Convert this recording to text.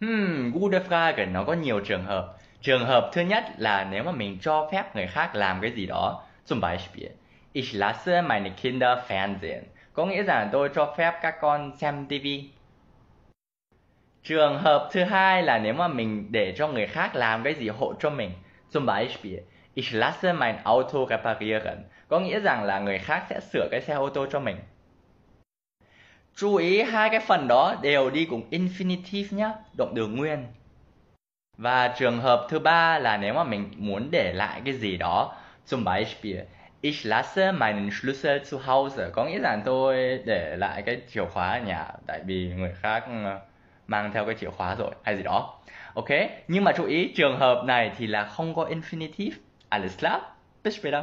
Hmm, gute nó có nhiều trường hợp. Trường hợp thứ nhất là nếu mà mình cho phép người khác làm cái gì đó. Zum Beispiel, ich lasse meine Kinder fernsehen. Có nghĩa rằng tôi cho phép các con xem TV. Trường hợp thứ hai là nếu mà mình để cho người khác làm cái gì hộ cho mình. Zum Beispiel, ich lasse mein Auto reparieren. Có nghĩa rằng là người khác sẽ sửa cái xe ô tô cho mình. Chú ý hai cái phần đó đều đi cùng infinitive nhé, động từ nguyên. Và trường hợp thứ ba là nếu mà mình muốn để lại cái gì đó, zum Beispiel, ich lasse meinen Schlüssel zu Hause. Có nghĩa là tôi để lại cái chìa khóa ở nhà tại vì người khác ờ, mang theo cái chìa khóa rồi hay gì đó. Ok, nhưng mà chú ý trường hợp này thì là không có infinitive. Alles klar? Bis später.